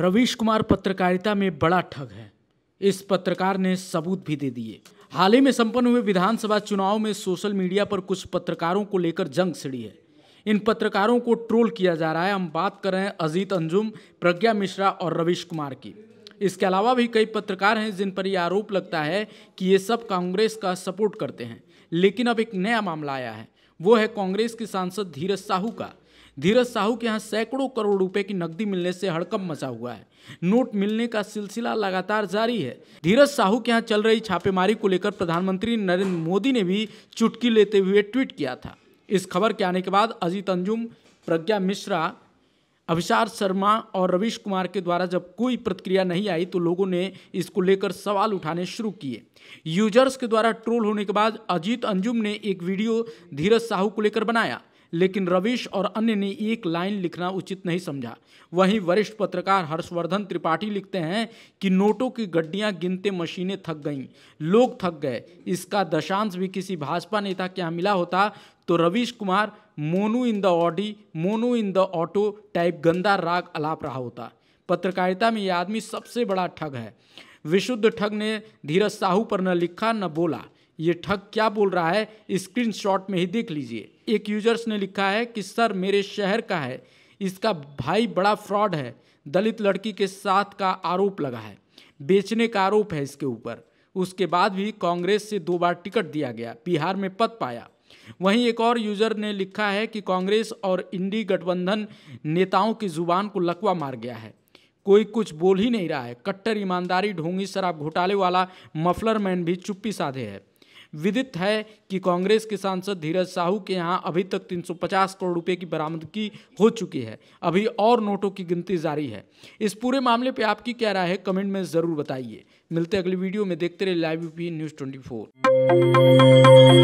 रवीश कुमार पत्रकारिता में बड़ा ठग है इस पत्रकार ने सबूत भी दे दिए हाल ही में संपन्न हुए विधानसभा चुनाव में सोशल मीडिया पर कुछ पत्रकारों को लेकर जंग छिड़ी है इन पत्रकारों को ट्रोल किया जा रहा है हम बात कर रहे हैं अजीत अंजुम प्रज्ञा मिश्रा और रवीश कुमार की इसके अलावा भी कई पत्रकार हैं जिन पर यह आरोप लगता है कि ये सब कांग्रेस का सपोर्ट करते हैं लेकिन अब एक नया मामला आया है वो है कांग्रेस के सांसद धीरज साहू का धीरज साहू के यहाँ सैकड़ों करोड़ रुपए की नकदी मिलने से हड़कम मचा हुआ है नोट मिलने का सिलसिला लगातार जारी है धीरज साहू के यहाँ चल रही छापेमारी को लेकर प्रधानमंत्री नरेंद्र मोदी ने भी चुटकी लेते हुए ट्वीट किया था इस खबर के आने के बाद अजीत अंजुम प्रज्ञा मिश्रा अभिषार शर्मा और रवीश कुमार के द्वारा जब कोई प्रतिक्रिया नहीं आई तो लोगों ने इसको लेकर सवाल उठाने शुरू किए यूजर्स के द्वारा ट्रोल होने के बाद अजीत अंजुम ने एक वीडियो धीरज साहू को लेकर बनाया लेकिन रविश और अन्य ने एक लाइन लिखना उचित नहीं समझा वहीं वरिष्ठ पत्रकार हर्षवर्धन त्रिपाठी लिखते हैं कि नोटों की गड्डियां गिनते मशीनें थक गईं लोग थक गए इसका दशांश भी किसी भाजपा नेता के यहाँ मिला होता तो Ravish Kumar Monu in the Audi Monu in the auto type गंदा राग अलाप रहा होता पत्रकारिता में यह आदमी सबसे बड़ा ठग है विशुद्ध ठग ने धीरज साहू पर न लिखा न बोला ये ठग क्या बोल रहा है स्क्रीनशॉट में ही देख लीजिए एक यूजर्स ने लिखा है कि सर मेरे शहर का है इसका भाई बड़ा फ्रॉड है दलित लड़की के साथ का आरोप लगा है बेचने का आरोप है इसके ऊपर उसके बाद भी कांग्रेस से दो बार टिकट दिया गया बिहार में पद पाया वहीं एक और यूजर ने लिखा है कि कांग्रेस और इंडी गठबंधन नेताओं की जुबान को लकवा मार गया है कोई कुछ बोल ही नहीं रहा है कट्टर ईमानदारी ढोंगी शराब घोटाले वाला मफलर मैन भी चुप्पी साधे है विदित है कि कांग्रेस के सांसद धीरज साहू के यहाँ अभी तक 350 करोड़ रुपए की बरामदगी हो चुकी है अभी और नोटों की गिनती जारी है इस पूरे मामले पे आपकी क्या राय है कमेंट में ज़रूर बताइए मिलते अगली वीडियो में देखते रहे लाइव यूपी न्यूज़ ट्वेंटी